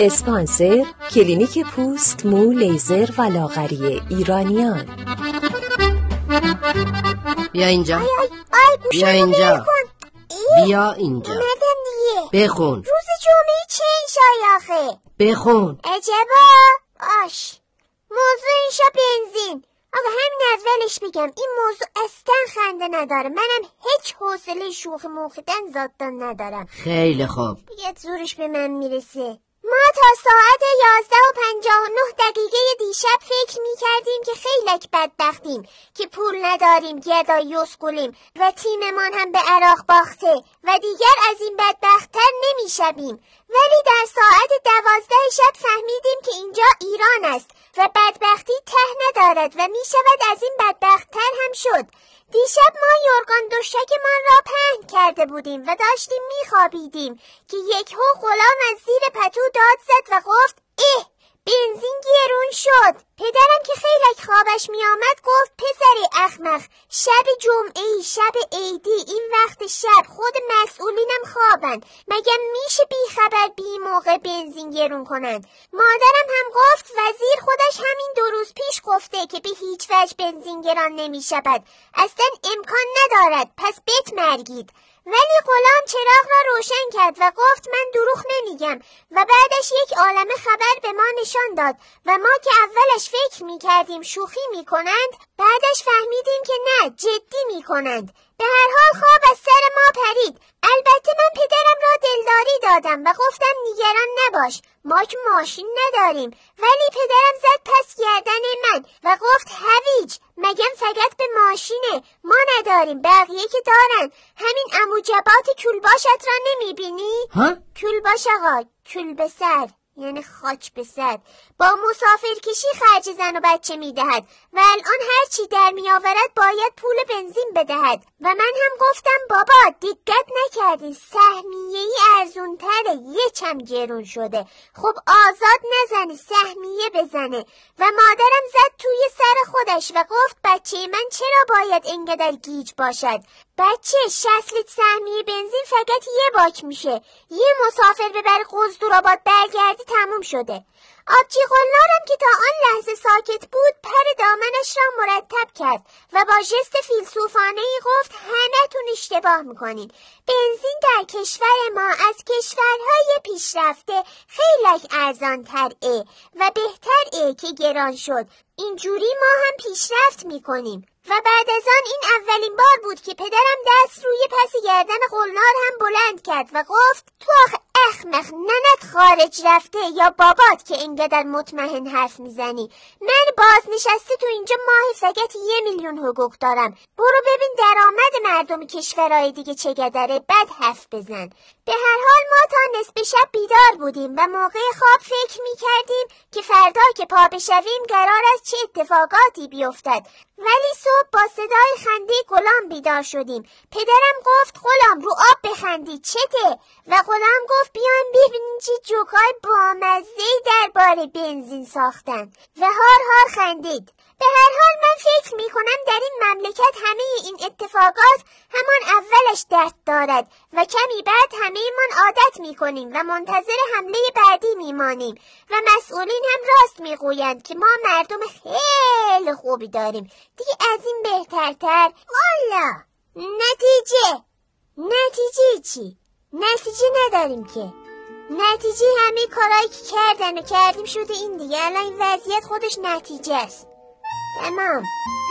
اسپانسر کلینیک پوست مو لیزر و لاغری ایرانیان بیا اینجا بیا اینجا بیا اینجا بخون روز جمعه چه انشای آخه بخون عجبا آش موضوع شا بنزین آقا همین اولش بگم این موضوع اصلا خنده نداره منم هیچ حوصله شوخ موخدن زادتان ندارم خیلی خوب یه زورش به من میرسه ما تا ساعت یازده و پنجاه نه دقیقه دیشب فکر میکردیم که خیلی بدبختیم که پول نداریم گدا گولیم و تیممان هم به عراق باخته و دیگر از این بدبختتر نمیشویم ولی در ساعت دوازده شب فهمیدیم که اینجا ایران است و بدبختی و و میشود از این بدبختتر هم شد دیشب ما یورگان دوشکمان را پهن کرده بودیم و داشتیم خوابیدیم که یک هو غلام از زیر پتو داد زد و گفت اه بنزین گرون شد پدرم که خیلی خوابش میآمد گفت پسر اخمخ شب جمعه ای شب عیدی این وقت شب خود مسئولینم خوابند مگه میشه بی خبر بی موقع بنزین گرون کنند مادرم هم گفت وزیر خودش همین دو روز پیش گفته که به هیچ وجه بنزین گران شود. اصلا امکان ندارد پس بت مرگید ولی غلام چراغ را روشن کرد و گفت من دروغ نمیگم و بعدش یک عالم خبر به ما نشان داد و ما که اولش فکر میکردیم شوخی میکنند بعدش فهمیدیم که نه جدی میکنند به هر حال خواب از سر ما پرید البته من پدرم را دلداری دادم و گفتم نگران نباش ما که ماشین نداریم ولی پدرم زد پس گردن من و گفت هویج مگم فقط به ماشینه ما نداریم بقیه که دارن همین اموجبات کلباشت را نمیبینی؟ ها؟ کلباش آقا کلبسر یعنی خاک به با مسافر خرج زن و بچه میدهد و الان هرچی در میآورد باید پول بنزین بدهد و من هم گفتم بابا دقت نکردی سهمیه ای ارزون تره یه چم گرون شده خب آزاد نزنه سهمیه بزنه و مادرم زد توی سر خودش و گفت بچه من چرا باید اینقدر گیج باشد بچه شست لیتر سهمیه بنزین فقط یه باک میشه یه مسافر ببر قزدورآباد برگردی تموم شده آبجی قلارم که تا آن لحظه ساکت بود پر دامنش را مرتب کرد و با ژست فیلسوفانه ای گفت تون اشتباه میکنین بنزین در کشور ما از کشورهای پیشرفته خیلی ارزان و بهتر اه که گران شد اینجوری ما هم پیشرفت میکنیم و بعد از آن این اولین بار بود که پدرم دست روی پس گردن قلنار هم بلند کرد و گفت تو آخه مخ ننت خارج رفته یا بابات که اینقدر مطمئن حرف میزنی من باز بازنشسته تو اینجا ماه فقط یه میلیون حقوق دارم برو ببین درآمد مردم کشورهای دیگه چقدره بد حرف بزن به هر حال ما تا نصف شب بیدار بودیم و موقع خواب فکر میکردیم که فردا که پا بشویم قرار از چه اتفاقاتی بیفتد ولی صبح با صدای خنده غلام بیدار شدیم پدرم گفت غلام رو آب بخندی چته و غلام گفت بیان ببینین چه جوکای در بار بنزین ساختن و هار هار خندید به هر حال من فکر می کنم در این مملکت همه این اتفاقات همان اولش درد دارد و کمی بعد همه من عادت می کنیم و منتظر حمله بعدی می مانیم و مسئولین هم راست می گویند که ما مردم خیلی خوبی داریم دیگه از این بهترتر والا نتیجه نتیجه چی؟ نتیجه نداریم که نتیجه همه کارایی که کردن و کردیم شده این دیگه الان این وضعیت خودش نتیجه است تمام